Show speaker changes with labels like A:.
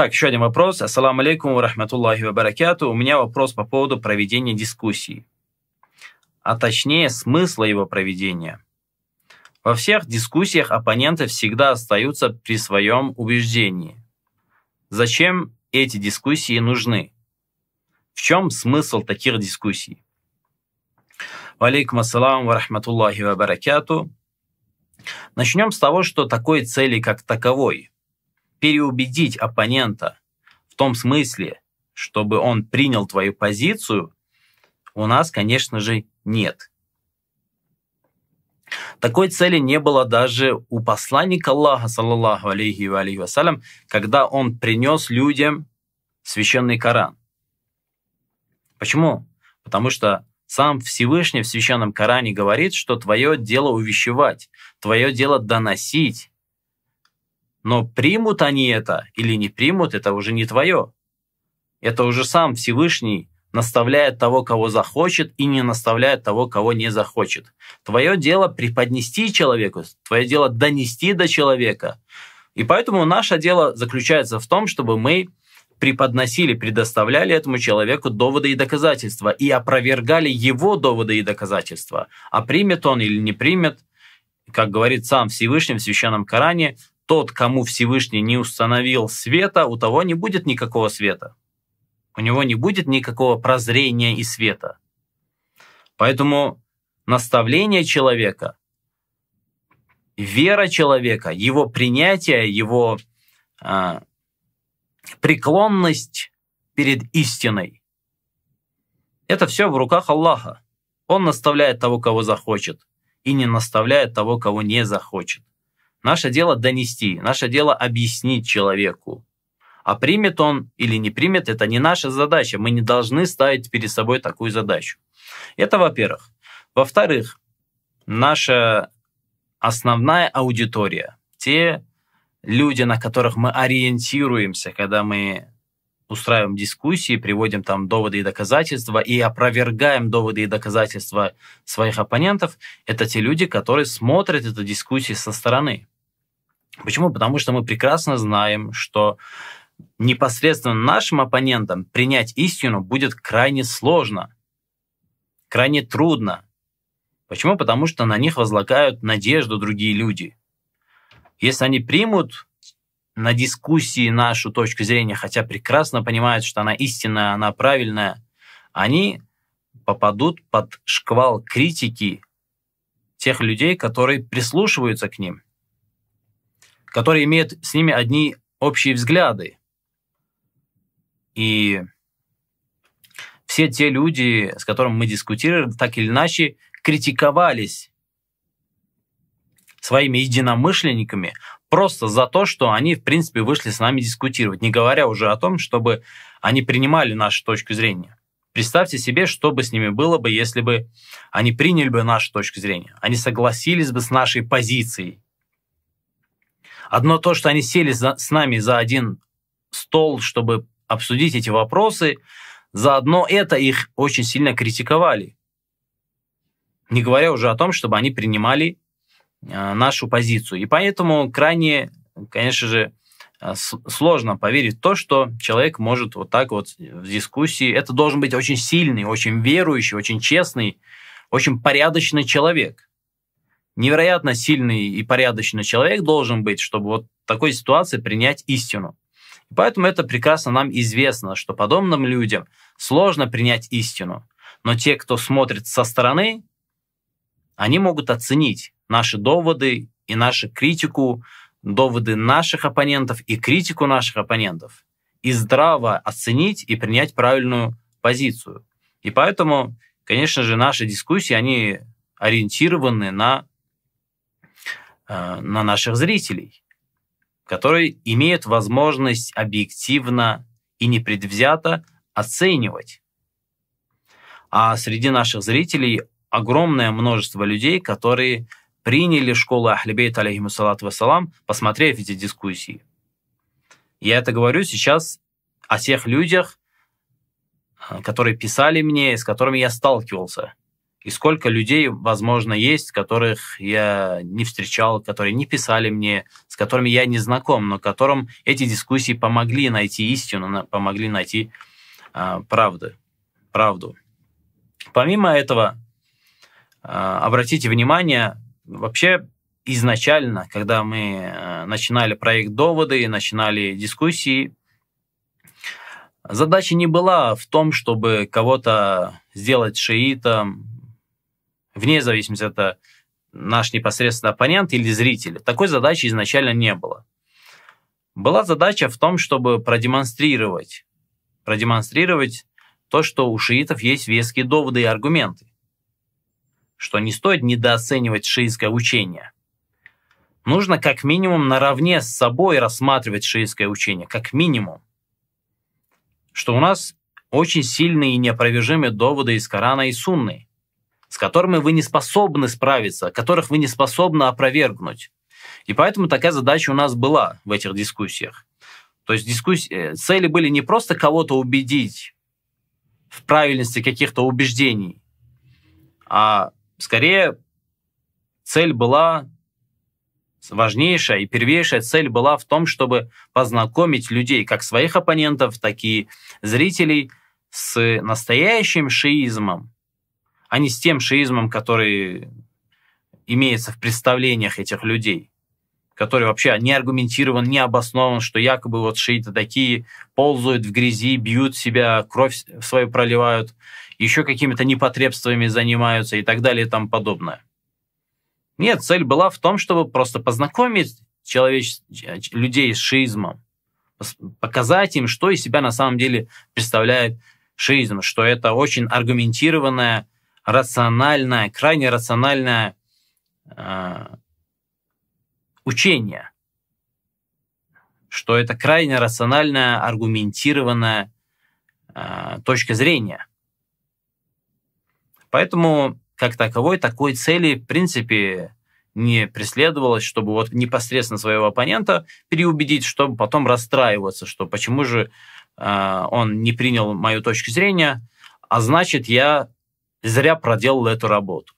A: Итак, еще один вопрос. Ассаламу алейкум, рахматуллахи ва баракату. У меня вопрос по поводу проведения дискуссий, а точнее смысла его проведения. Во всех дискуссиях оппоненты всегда остаются при своем убеждении. Зачем эти дискуссии нужны? В чем смысл таких дискуссий? Валейкум ассалам ва рахматуллахи ва баракату. Начнем с того, что такой цели как таковой – переубедить оппонента в том смысле, чтобы он принял твою позицию, у нас, конечно же, нет. Такой цели не было даже у посланника Аллаха, саллаллаху алейхи ва алейхи вассалям, когда он принес людям священный Коран. Почему? Потому что сам Всевышний в священном Коране говорит, что твое дело увещевать, твое дело доносить, но примут они это или не примут, это уже не твое. Это уже сам Всевышний наставляет того, кого захочет, и не наставляет того, кого не захочет. Твое дело преподнести человеку, твое дело донести до человека. И поэтому наше дело заключается в том, чтобы мы преподносили, предоставляли этому человеку доводы и доказательства и опровергали его доводы и доказательства. А примет он или не примет, как говорит сам Всевышний в Священном Коране, тот, кому Всевышний не установил света, у того не будет никакого света. У него не будет никакого прозрения и света. Поэтому наставление человека, вера человека, его принятие, его э, преклонность перед истиной, это все в руках Аллаха. Он наставляет того, кого захочет, и не наставляет того, кого не захочет. Наше дело донести, наше дело объяснить человеку. А примет он или не примет, это не наша задача. Мы не должны ставить перед собой такую задачу. Это во-первых. Во-вторых, наша основная аудитория, те люди, на которых мы ориентируемся, когда мы устраиваем дискуссии, приводим там доводы и доказательства и опровергаем доводы и доказательства своих оппонентов, это те люди, которые смотрят эту дискуссию со стороны. Почему? Потому что мы прекрасно знаем, что непосредственно нашим оппонентам принять истину будет крайне сложно, крайне трудно. Почему? Потому что на них возлагают надежду другие люди. Если они примут на дискуссии нашу точку зрения, хотя прекрасно понимают, что она истинная, она правильная, они попадут под шквал критики тех людей, которые прислушиваются к ним, которые имеют с ними одни общие взгляды. И все те люди, с которыми мы дискутировали, так или иначе критиковались своими единомышленниками просто за то, что они, в принципе, вышли с нами дискутировать, не говоря уже о том, чтобы они принимали нашу точку зрения. Представьте себе, что бы с ними было бы, если бы они приняли бы нашу точку зрения, они согласились бы с нашей позицией. Одно то, что они сели за, с нами за один стол, чтобы обсудить эти вопросы, заодно это их очень сильно критиковали. Не говоря уже о том, чтобы они принимали а, нашу позицию. И поэтому крайне, конечно же, а, сложно поверить в то, что человек может вот так вот в дискуссии... Это должен быть очень сильный, очень верующий, очень честный, очень порядочный человек. Невероятно сильный и порядочный человек должен быть, чтобы вот в такой ситуации принять истину. И поэтому это прекрасно нам известно, что подобным людям сложно принять истину. Но те, кто смотрит со стороны, они могут оценить, наши доводы и нашу критику, доводы наших оппонентов и критику наших оппонентов, и здраво оценить и принять правильную позицию. И поэтому, конечно же, наши дискуссии, они ориентированы на, э, на наших зрителей, которые имеют возможность объективно и непредвзято оценивать. А среди наших зрителей огромное множество людей, которые приняли школу Ахлибейт, алейхиссалату вассалам, посмотрев эти дискуссии. Я это говорю сейчас о тех людях, э, которые писали мне, с которыми я сталкивался. И сколько людей, возможно, есть, которых я не встречал, которые не писали мне, с которыми я не знаком, но которым эти дискуссии помогли найти истину, помогли найти э, правды, правду. Помимо этого, э, обратите внимание, Вообще, изначально, когда мы э, начинали проект «Доводы» и начинали дискуссии, задача не была в том, чтобы кого-то сделать шиитом, вне зависимости это наш непосредственно оппонент или зрители. Такой задачи изначально не было. Была задача в том, чтобы продемонстрировать, продемонстрировать то, что у шиитов есть веские доводы и аргументы что не стоит недооценивать шиитское учение. Нужно как минимум наравне с собой рассматривать шиитское учение, как минимум. Что у нас очень сильные и неопровержимые доводы из Корана и Сунны, с которыми вы не способны справиться, которых вы не способны опровергнуть. И поэтому такая задача у нас была в этих дискуссиях. То есть дискуссии, э, цели были не просто кого-то убедить в правильности каких-то убеждений, а Скорее, цель была важнейшая и первейшая цель была в том, чтобы познакомить людей, как своих оппонентов, так и зрителей, с настоящим шиизмом, а не с тем шиизмом, который имеется в представлениях этих людей который вообще не аргументирован, не обоснован, что якобы вот шииты такие ползают в грязи, бьют себя, кровь свою проливают, еще какими-то непотребствами занимаются и так далее и тому подобное. Нет, цель была в том, чтобы просто познакомить человеч... людей с шиизмом, показать им, что из себя на самом деле представляет шиизм, что это очень аргументированная, рациональная, крайне рациональная а, Учения, что это крайне рациональная, аргументированная э, точка зрения. Поэтому, как таковой, такой цели, в принципе, не преследовалось, чтобы вот непосредственно своего оппонента переубедить, чтобы потом расстраиваться, что почему же э, он не принял мою точку зрения, а значит, я зря проделал эту работу.